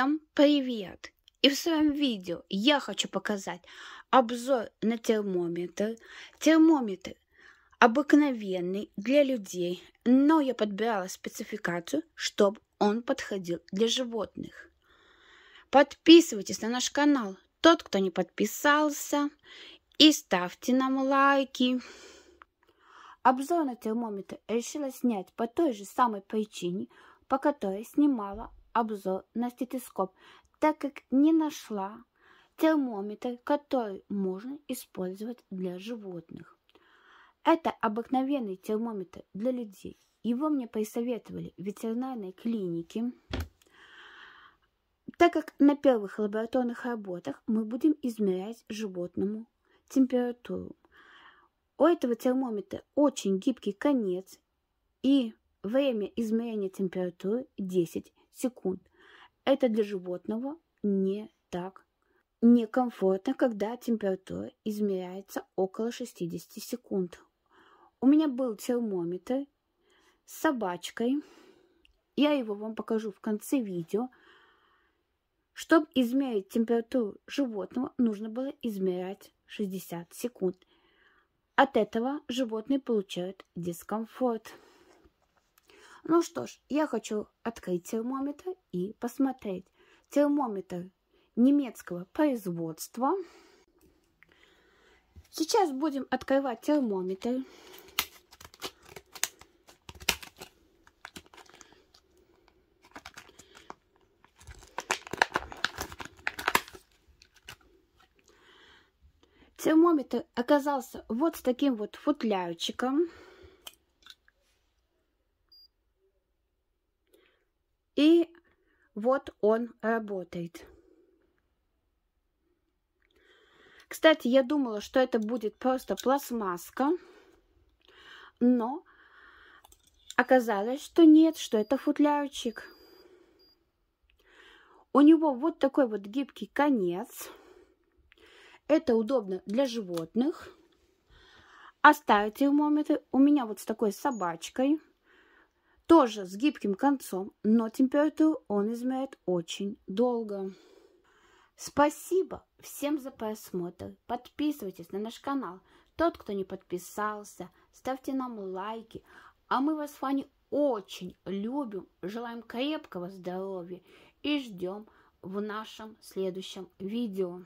Всем привет! И в своем видео я хочу показать обзор на термометр. Термометр обыкновенный для людей, но я подбирала спецификацию, чтобы он подходил для животных. Подписывайтесь на наш канал, тот, кто не подписался, и ставьте нам лайки. Обзор на термометр решила снять по той же самой причине, по которой снимала обзор на стетоскоп, так как не нашла термометр, который можно использовать для животных. Это обыкновенный термометр для людей. Его мне посоветовали в ветеринарной клинике, так как на первых лабораторных работах мы будем измерять животному температуру. У этого термометра очень гибкий конец, и Время измерения температуры 10 секунд. Это для животного не так некомфортно, когда температура измеряется около 60 секунд. У меня был термометр с собачкой. Я его вам покажу в конце видео. Чтобы измерить температуру животного, нужно было измерять 60 секунд. От этого животные получают дискомфорт. Ну что ж, я хочу открыть термометр и посмотреть. Термометр немецкого производства. Сейчас будем открывать термометр. Термометр оказался вот с таким вот футлярчиком. И вот он работает. Кстати, я думала, что это будет просто пластмасска, но оказалось, что нет, что это футлярчик. У него вот такой вот гибкий конец. Это удобно для животных. Оставите у меня вот с такой собачкой тоже с гибким концом, но температуру он измеряет очень долго. Спасибо всем за просмотр. Подписывайтесь на наш канал. Тот, кто не подписался, ставьте нам лайки. А мы вас с вами очень любим, желаем крепкого здоровья и ждем в нашем следующем видео.